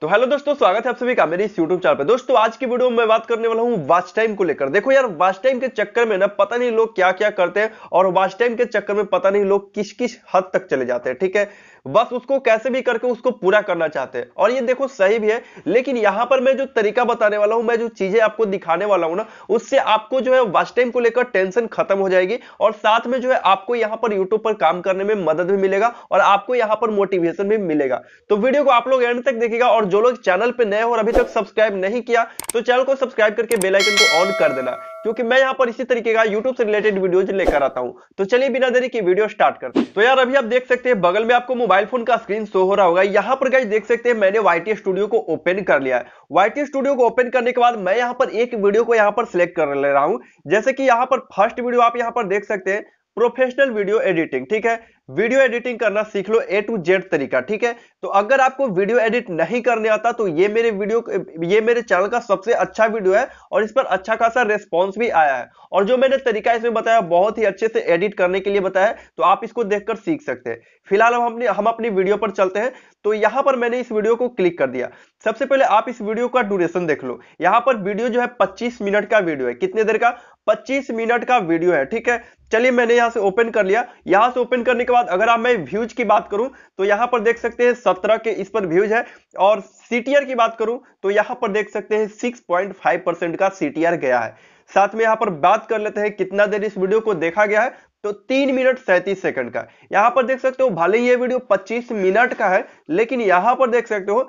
तो हेलो दोस्तों स्वागत है आप सभी का मेरे इस यूट्यूब चैनल पे दोस्तों आज की वीडियो में मैं बात करने वाला हूँ वाच टाइम को लेकर देखो यार वाच टाइम के चक्कर में ना पता नहीं लोग क्या क्या करते हैं और वाच टाइम के चक्कर में पता नहीं लोग किस किस हद तक चले जाते हैं ठीक है बस उसको कैसे भी करके उसको पूरा करना चाहते हैं और ये देखो सही भी है लेकिन यहां पर मैं जो तरीका बताने वाला हूं मैं जो चीजें आपको दिखाने वाला हूं ना उससे आपको जो है वाच टाइम को लेकर टेंशन खत्म हो जाएगी और साथ में जो है आपको यहां पर यूट्यूब पर काम करने में मदद भी मिलेगा और आपको यहां पर मोटिवेशन भी मिलेगा तो वीडियो को आप लोग एंड तक देखेगा और और जो लोग चैनल पे नए हो और अभी तक सब्सक्राइब नहीं किया तो चैनल को सब्सक्राइब करके बेल आइकन को ऑन कर देना क्योंकि मैं यहाँ पर इसी तरीके का यूट्यूब से रिलेटेड वीडियोज लेकर आता हूँ तो चलिए बिना देरी की वीडियो स्टार्ट करते हैं तो यार अभी आप देख सकते हैं बगल में आपको मोबाइल फोन का स्क्रीन शो हो रहा होगा यहाँ पर गई देख सकते हैं मैंने वाईटी स्टूडियो को ओपन कर लिया है वाईटी स्टूडियो को ओपन करने के बाद मैं यहाँ पर एक वीडियो को यहाँ पर सिलेक्ट कर ले रहा हूँ जैसे कि यहाँ पर फर्स्ट वीडियो आप यहाँ पर देख सकते हैं प्रोफेशनल वीडियो एडिटिंग ठीक है वीडियो एडिटिंग करना सीख लो ए टू जेड तरीका ठीक है तो अगर आपको वीडियो एडिट नहीं करने आता तो ये मेरे वीडियो ये मेरे चैनल का सबसे अच्छा वीडियो है और इस पर अच्छा खासा रेस्पॉन्स भी आया है और जो मैंने तरीका इसमें बताया बहुत ही अच्छे से एडिट करने के लिए बताया तो आप इसको देखकर सीख सकते हैं फिलहाल हम अपनी हम अपनी वीडियो पर चलते हैं तो यहां पर मैंने इस वीडियो को क्लिक कर दिया सबसे पहले आप इस वीडियो का ड्यूरेशन देख लो यहां पर वीडियो जो है पच्चीस मिनट का वीडियो है कितने देर का पच्चीस मिनट का वीडियो है ठीक है चलिए मैंने यहां से ओपन कर लिया यहां से ओपन करने के बाद अगर आप मैं व्यूज की बात करूं तो यहां पर देख सकते हैं सत्रह के इस पर व्यूज है और सीटीआर की बात करूं तो यहां पर देख सकते हैं सिक्स पॉइंट फाइव परसेंट का सीटीआर गया है साथ में यहां पर बात कर लेते हैं कितना देर इस वीडियो को देखा गया है तो तीन मिनट सैंतीस सेकंड का यहां पर देख सकते हो भले ही ये वीडियो पच्चीस मिनट का है लेकिन यहां पर देख सकते हो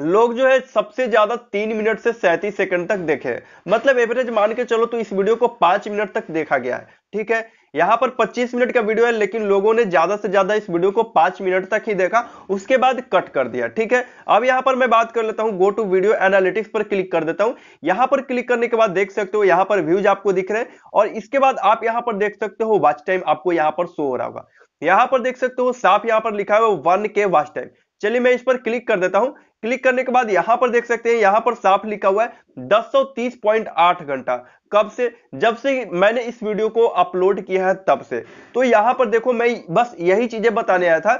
लोग जो है सबसे ज्यादा तीन मिनट से सैंतीस सेकंड तक देखे मतलब एवरेज मान के चलो तो इस वीडियो को पांच मिनट तक देखा गया है ठीक है यहां पर 25 मिनट का वीडियो है लेकिन लोगों ने ज्यादा से ज्यादा इस वीडियो को पांच मिनट तक ही देखा उसके बाद कट कर दिया ठीक है अब यहां पर मैं बात कर लेता हूं गो टू वीडियो एनालिटिक्स पर क्लिक कर देता हूं यहां पर क्लिक करने के बाद देख सकते हो यहाँ पर व्यूज आपको दिख रहे हैं और इसके बाद आप यहां पर देख सकते हो वॉच टाइम आपको यहाँ पर शो हो रहा होगा यहां पर देख सकते हो साफ यहाँ पर लिखा हुआ वन के वॉच टाइम चलिए मैं इस पर क्लिक कर देता हूँ क्लिक करने के बाद यहां पर देख सकते हैं यहां पर साफ लिखा हुआ है 1030.8 घंटा कब से जब से मैंने इस वीडियो को अपलोड किया है तब से तो यहां पर देखो मैं बस यही चीजें बताने आया था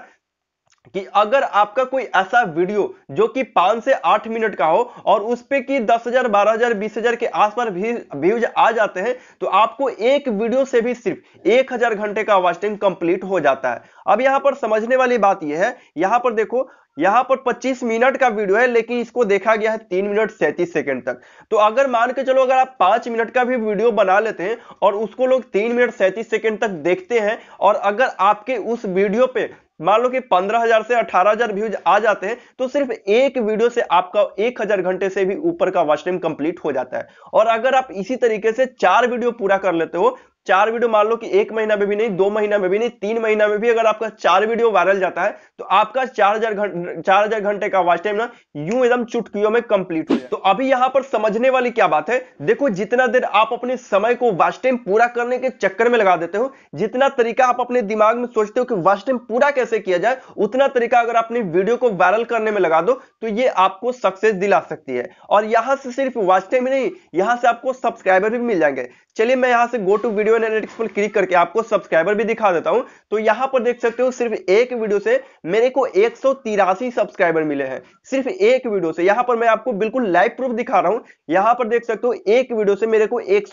कि अगर आपका कोई ऐसा वीडियो जो कि पांच से आठ मिनट का हो और उस पर कि दस हजार बारह हजार बीस हजार के आसपास व्यूज आ जाते हैं तो आपको एक वीडियो से भी सिर्फ एक हजार घंटे का वॉच टाइम कंप्लीट हो जाता है अब यहां पर समझने वाली बात यह है यहां पर देखो यहां पर 25 मिनट का वीडियो है लेकिन इसको देखा गया है तीन मिनट सैंतीस सेकंड तक तो अगर मान के चलो अगर आप पांच मिनट का भी वीडियो बना लेते हैं और उसको लोग तीन मिनट सैंतीस सेकंड तक देखते हैं और अगर आपके उस वीडियो पे मान लो कि 15,000 से 18,000 व्यूज आ जाते हैं तो सिर्फ एक वीडियो से आपका 1,000 घंटे से भी ऊपर का वॉच टाइम कंप्लीट हो जाता है और अगर आप इसी तरीके से चार वीडियो पूरा कर लेते हो चार वीडियो मान लो कि एक महीना में भी नहीं दो महीना में भी नहीं तीन महीना में भी अगर आपका चार वीडियो वायरल जाता है तो आपका चार हजार घंटे चार हजार घंटे का वॉच टाइम ना यूं एकदम चुटकियों में कंप्लीट हो तो अभी यहां पर समझने वाली क्या बात है देखो जितना देर आप अपने समय को वॉच टाइम पूरा करने के चक्कर में लगा देते हो जितना तरीका आप अपने दिमाग में सोचते हो कि वॉच टाइम पूरा कैसे किया जाए उतना तरीका अगर अपनी वीडियो को वायरल करने में लगा दो तो ये आपको सक्सेस दिला सकती है और यहां से सिर्फ वॉच टाइम नहीं यहां से आपको सब्सक्राइबर भी मिल जाएंगे चलिए मैं यहां से go to video video analytics पर क्लिक करके आपको सब्सक्राइबर भी दिखा देता हूं तो यहां पर देख सकते हो सिर्फ एक वीडियो से मेरे को एक सब्सक्राइबर मिले हैं सिर्फ एक वीडियो से यहां पर मैं आपको बिल्कुल लाइव प्रूफ दिखा रहा हूं यहां पर देख सकते हो एक वीडियो से मेरे को एक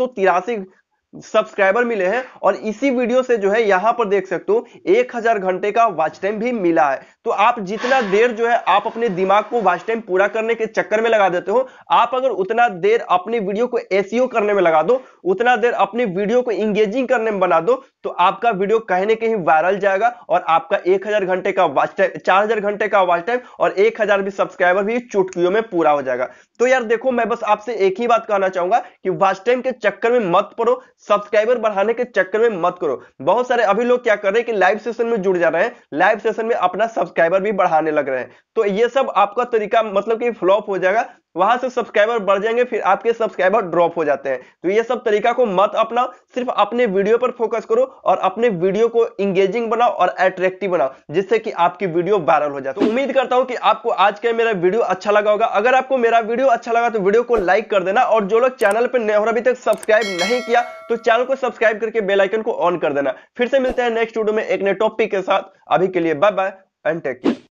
सब्सक्राइबर मिले हैं और इसी वीडियो से जो है यहां पर देख सकते हो एक हजार घंटे का वॉच टाइम भी मिला है तो आप जितना देर जो है आप अपने दिमाग को वॉच टाइम पूरा करने के चक्कर में लगा देते हो आप अगर उतना देर अपने वीडियो को एसीओ e करने में लगा दो उतना देर अपने वीडियो को इंगेजिंग करने में बना दो तो आपका वीडियो कहीं ना कहीं वायरल जाएगा और आपका 1000 घंटे का वॉच टाइम 4000 घंटे का वॉच टाइम और 1000 भी सब्सक्राइबर भी चुटकियों में पूरा हो जाएगा तो यार देखो मैं बस आपसे एक ही बात कहना चाहूंगा कि वॉच टाइम के चक्कर में मत पड़ो सब्सक्राइबर बढ़ाने के चक्कर में मत करो बहुत सारे अभी लोग क्या कर रहे हैं कि लाइव सेशन में जुड़ जा रहे हैं लाइव सेशन में अपना सब्सक्राइबर भी बढ़ाने लग रहे हैं तो ये सब आपका तरीका मतलब कि फ्लॉप हो जाएगा वहां से सब्सक्राइबर बढ़ जाएंगे फिर आपके सब्सक्राइबर ड्रॉप हो जाते हैं तो ये सब तरीका को मत अपना सिर्फ अपने वीडियो पर फोकस करो और अपने वीडियो को इंगेजिंग बनाओ और अट्रैक्टिव बनाओ जिससे कि आपकी वीडियो वायरल हो जाए तो उम्मीद करता हूं कि आपको आज का मेरा वीडियो अच्छा लगा होगा अगर आपको मेरा वीडियो अच्छा लगा तो वीडियो को लाइक कर देना और जो लोग चैनल पर नए अभी तक सब्सक्राइब नहीं किया तो चैनल को सब्सक्राइब करके बेलाइकन को ऑन कर देना फिर से मिलते हैं नेक्स्ट वीडियो में एक नए टॉपिक के साथ अभी के लिए bye bye and take care